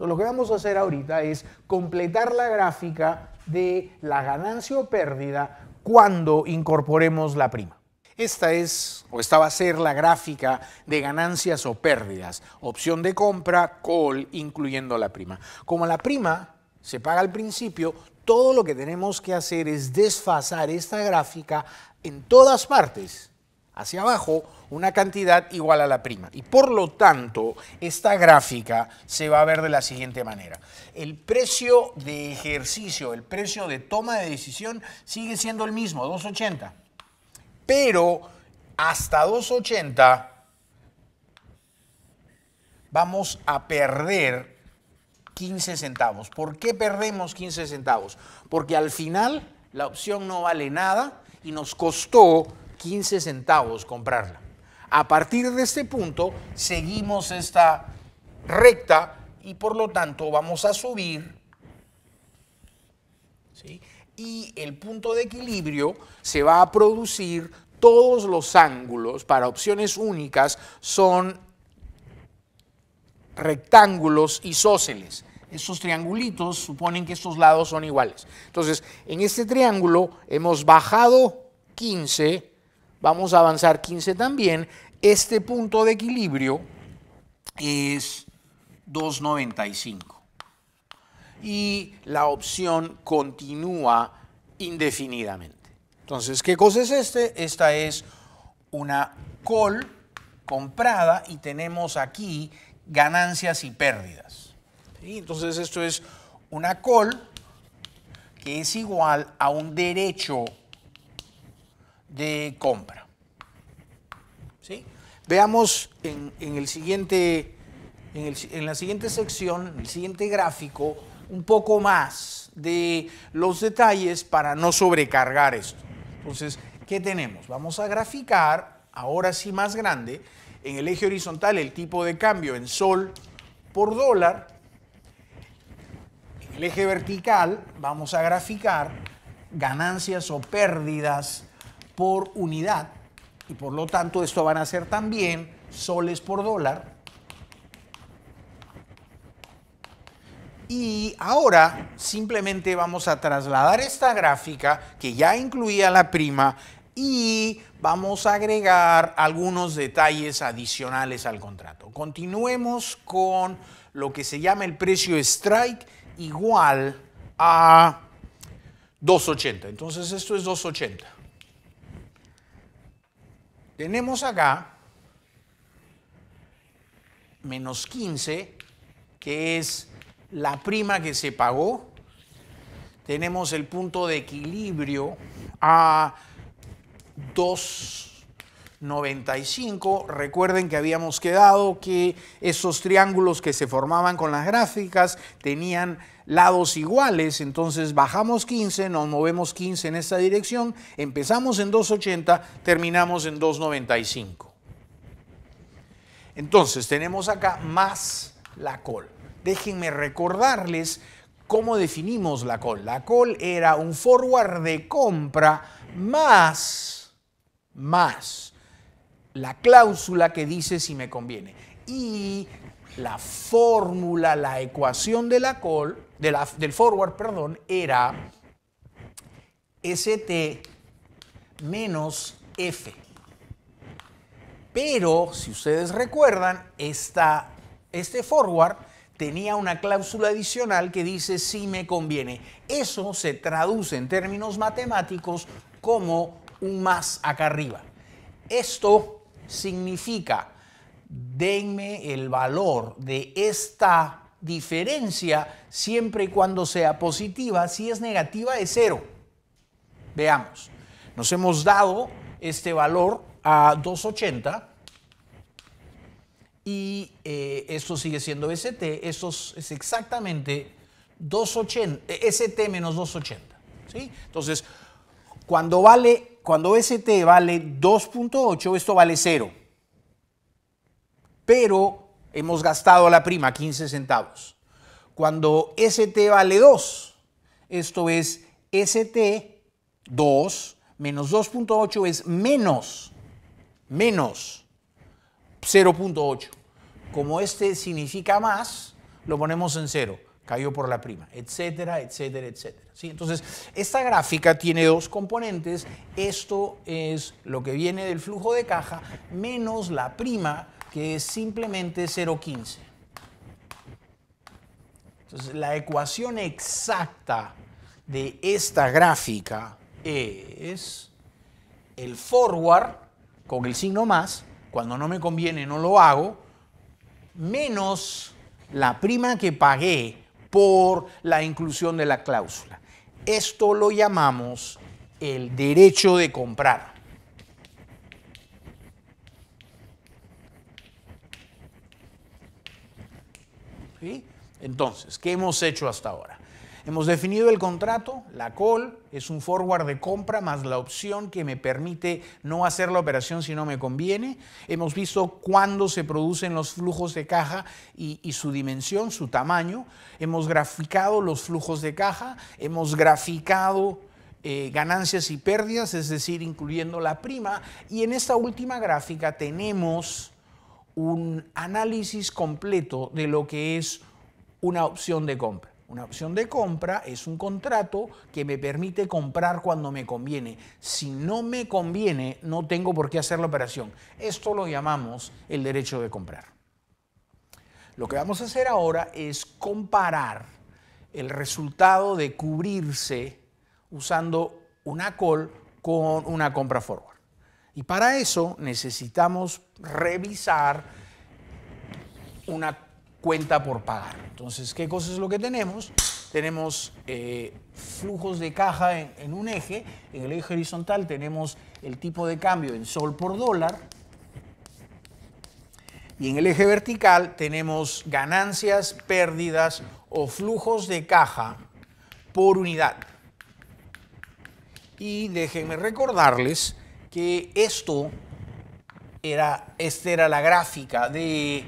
lo que vamos a hacer ahorita es completar la gráfica de la ganancia o pérdida cuando incorporemos la prima. Esta es, o esta va a ser la gráfica de ganancias o pérdidas. Opción de compra, call, incluyendo la prima. Como la prima se paga al principio, todo lo que tenemos que hacer es desfasar esta gráfica en todas partes hacia abajo una cantidad igual a la prima. Y por lo tanto, esta gráfica se va a ver de la siguiente manera. El precio de ejercicio, el precio de toma de decisión sigue siendo el mismo, 2.80. Pero hasta 2.80 vamos a perder 15 centavos. ¿Por qué perdemos 15 centavos? Porque al final la opción no vale nada y nos costó 15 centavos comprarla. A partir de este punto seguimos esta recta y por lo tanto vamos a subir. Y el punto de equilibrio se va a producir todos los ángulos para opciones únicas son rectángulos isósceles. Estos triangulitos suponen que estos lados son iguales. Entonces, en este triángulo hemos bajado 15 vamos a avanzar 15 también, este punto de equilibrio es 295. Y la opción continúa indefinidamente. Entonces, ¿qué cosa es este? Esta es una call comprada y tenemos aquí ganancias y pérdidas. Entonces, esto es una call que es igual a un derecho de compra. ¿Sí? Veamos en, el siguiente, en, en la siguiente sección, en el siguiente gráfico, un poco más de los detalles para no sobrecargar esto. Entonces, ¿qué tenemos? Vamos a graficar, ahora sí más grande, en el eje horizontal el tipo de cambio en sol por dólar. En el eje vertical vamos a graficar ganancias o pérdidas por unidad y por lo tanto esto van a ser también soles por dólar. Y ahora simplemente vamos a trasladar esta gráfica que ya incluía la prima y vamos a agregar algunos detalles adicionales al contrato. Continuemos con lo que se llama el precio strike igual a 2.80. Entonces esto es 2.80. Tenemos acá menos 15, que es la prima que se pagó. Tenemos el punto de equilibrio a 2 95. Recuerden que habíamos quedado que esos triángulos que se formaban con las gráficas tenían lados iguales, entonces bajamos 15, nos movemos 15 en esta dirección, empezamos en 280, terminamos en 295. Entonces tenemos acá más la col. Déjenme recordarles cómo definimos la col. La col era un forward de compra más, más la cláusula que dice si me conviene. Y la fórmula, la ecuación de la de la, del forward, perdón, era ST menos F. Pero, si ustedes recuerdan, este forward tenía una cláusula adicional que dice si me conviene. Eso se traduce en términos matemáticos como un más acá arriba. Esto significa, denme el valor de esta diferencia siempre y cuando sea positiva. Si es negativa, es cero. Veamos, nos hemos dado este valor a 280 y eh, esto sigue siendo ST, esto es exactamente 280, eh, ST menos 280. ¿sí? Entonces, cuando vale cuando ST vale 2.8, esto vale 0. Pero hemos gastado la prima, 15 centavos. Cuando ST vale 2, esto es ST 2 menos 2.8 es menos, menos 0.8. Como este significa más, lo ponemos en 0 cayó por la prima, etcétera, etcétera, etcétera. ¿Sí? Entonces, esta gráfica tiene dos componentes. Esto es lo que viene del flujo de caja menos la prima, que es simplemente 0,15. Entonces, la ecuación exacta de esta gráfica es el forward con el signo más, cuando no me conviene no lo hago, menos la prima que pagué por la inclusión de la cláusula. Esto lo llamamos el derecho de comprar. Entonces, ¿qué hemos hecho hasta ahora? Hemos definido el contrato, la call es un forward de compra más la opción que me permite no hacer la operación si no me conviene. Hemos visto cuándo se producen los flujos de caja y, su dimensión, su tamaño. Hemos graficado los flujos de caja, hemos graficado eh, ganancias y pérdidas, es decir, incluyendo la prima. Y en esta última gráfica tenemos un análisis completo de lo que es una opción de compra. Una opción de compra es un contrato que me permite comprar cuando me conviene. Si no me conviene, no tengo por qué hacer la operación. Esto lo llamamos el derecho de comprar. Lo que vamos a hacer ahora es comparar el resultado de cubrirse usando una call con una compra forward. Y para eso necesitamos revisar una cuenta por pagar. Entonces, ¿qué cosa es lo que tenemos? Tenemos eh, flujos de caja en, un eje. En el eje horizontal tenemos el tipo de cambio en sol por dólar. Y en el eje vertical tenemos ganancias, pérdidas o flujos de caja por unidad. Y déjenme recordarles que esto era, esta era la gráfica de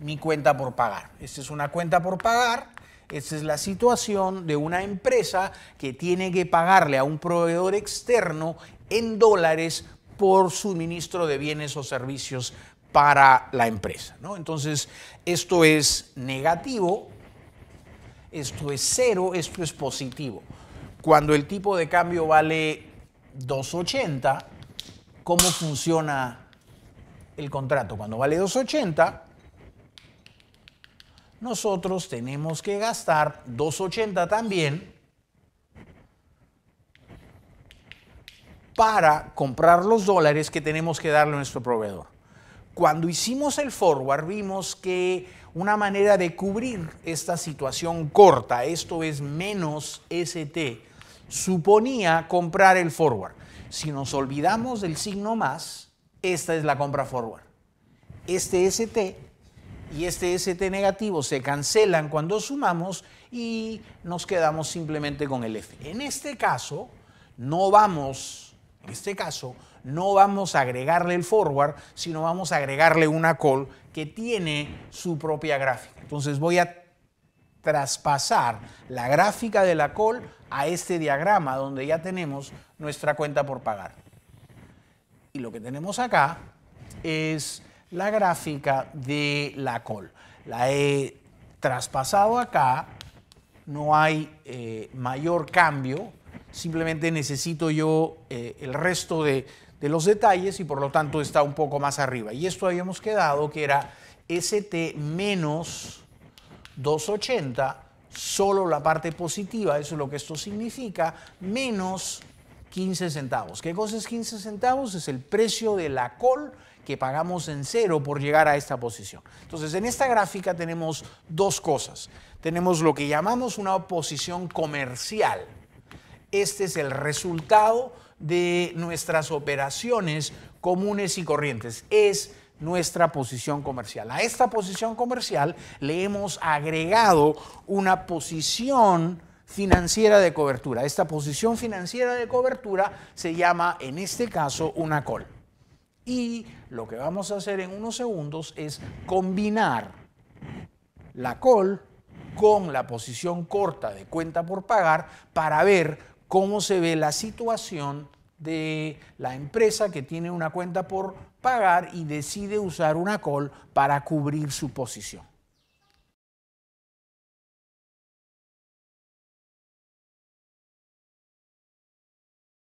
mi cuenta por pagar. Esta es una cuenta por pagar. Esta es la situación de una empresa que tiene que pagarle a un proveedor externo en dólares por suministro de bienes o servicios para la empresa. Entonces, esto es negativo, esto es cero, esto es positivo. Cuando el tipo de cambio vale 2.80, ¿cómo funciona el contrato? Cuando vale 2.80, nosotros tenemos que gastar 2.80 también para comprar los dólares que tenemos que darle a nuestro proveedor. Cuando hicimos el forward vimos que una manera de cubrir esta situación corta, esto es menos ST, suponía comprar el forward. Si nos olvidamos del signo más, esta es la compra forward. Este ST y este ST negativo se cancelan cuando sumamos y nos quedamos simplemente con el F. En este caso, no vamos, en este caso, no vamos a agregarle el forward, sino vamos a agregarle una call que tiene su propia gráfica. Entonces voy a traspasar la gráfica de la call a este diagrama donde ya tenemos nuestra cuenta por pagar. Y lo que tenemos acá es la gráfica de la col. La he traspasado acá, no hay eh, mayor cambio, simplemente necesito yo eh, el resto de, de, los detalles y por lo tanto está un poco más arriba. Y esto habíamos quedado que era ST menos 280, solo la parte positiva, eso es lo que esto significa, menos 15 centavos. ¿Qué cosa es 15 centavos? Es el precio de la col que pagamos en cero por llegar a esta posición. Entonces, en esta gráfica tenemos dos cosas. Tenemos lo que llamamos una posición comercial. Este es el resultado de nuestras operaciones comunes y corrientes. Es nuestra posición comercial. A esta posición comercial le hemos agregado una posición financiera de cobertura. Esta posición financiera de cobertura se llama, en este caso, una call. Y lo que vamos a hacer en unos segundos es combinar la call con la posición corta de cuenta por pagar para ver cómo se ve la situación de la empresa que tiene una cuenta por pagar y decide usar una call para cubrir su posición.